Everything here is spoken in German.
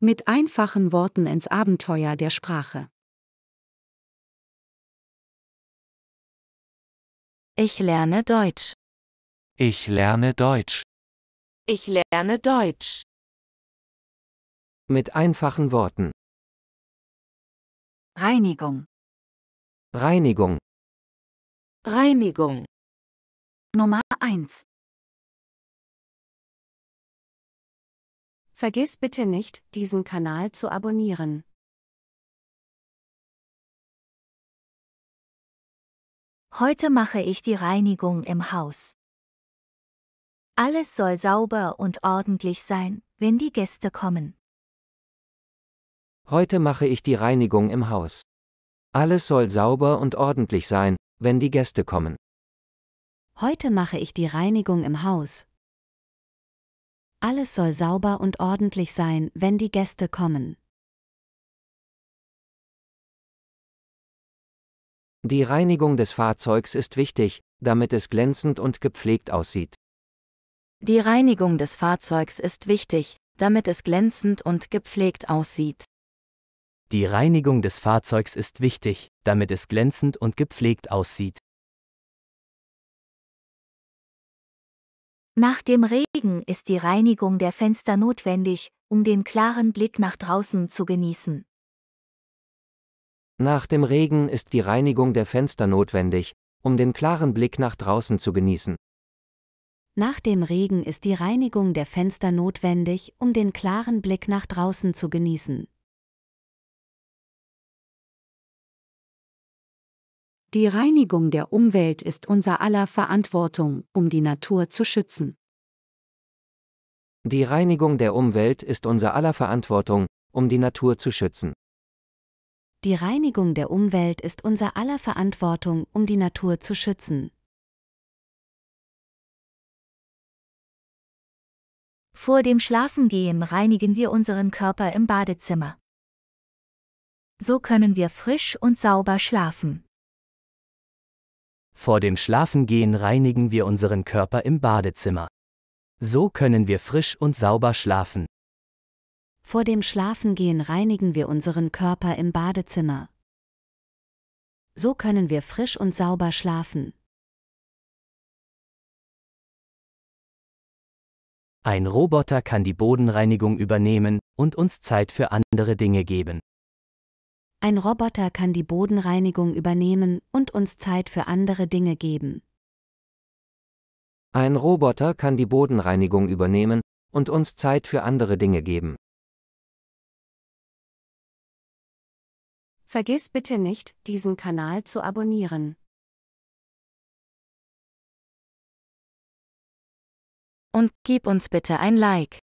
Mit einfachen Worten ins Abenteuer der Sprache. Ich lerne Deutsch. Ich lerne Deutsch. Ich lerne Deutsch. Mit einfachen Worten. Reinigung. Reinigung. Reinigung. Nummer 1. Vergiss bitte nicht, diesen Kanal zu abonnieren. Heute mache ich die Reinigung im Haus. Alles soll sauber und ordentlich sein, wenn die Gäste kommen. Heute mache ich die Reinigung im Haus. Alles soll sauber und ordentlich sein, wenn die Gäste kommen. Heute mache ich die Reinigung im Haus, alles soll sauber und ordentlich sein, wenn die Gäste kommen. Die Reinigung des Fahrzeugs ist wichtig, damit es glänzend und gepflegt aussieht. Die Reinigung des Fahrzeugs ist wichtig, damit es glänzend und gepflegt aussieht. Die Reinigung des Fahrzeugs ist wichtig, damit es glänzend und gepflegt aussieht. Nach dem Regen ist die Reinigung der Fenster notwendig, um den klaren Blick nach draußen zu genießen. Nach dem Regen ist die Reinigung der Fenster notwendig, um den klaren Blick nach draußen zu genießen. Nach dem Regen ist die Reinigung der Fenster notwendig, um den klaren Blick nach draußen zu genießen. Die Reinigung der Umwelt ist unser aller Verantwortung, um die Natur zu schützen. Die Reinigung der Umwelt ist unser aller Verantwortung, um die Natur zu schützen. Die Reinigung der Umwelt ist unser aller Verantwortung, um die Natur zu schützen. Vor dem Schlafengehen reinigen wir unseren Körper im Badezimmer. So können wir frisch und sauber schlafen. Vor dem Schlafengehen reinigen wir unseren Körper im Badezimmer. So können wir frisch und sauber schlafen. Vor dem Schlafengehen reinigen wir unseren Körper im Badezimmer. So können wir frisch und sauber schlafen. Ein Roboter kann die Bodenreinigung übernehmen und uns Zeit für andere Dinge geben. Ein Roboter kann die Bodenreinigung übernehmen und uns Zeit für andere Dinge geben. Ein Roboter kann die Bodenreinigung übernehmen und uns Zeit für andere Dinge geben. Vergiss bitte nicht, diesen Kanal zu abonnieren. Und gib uns bitte ein Like.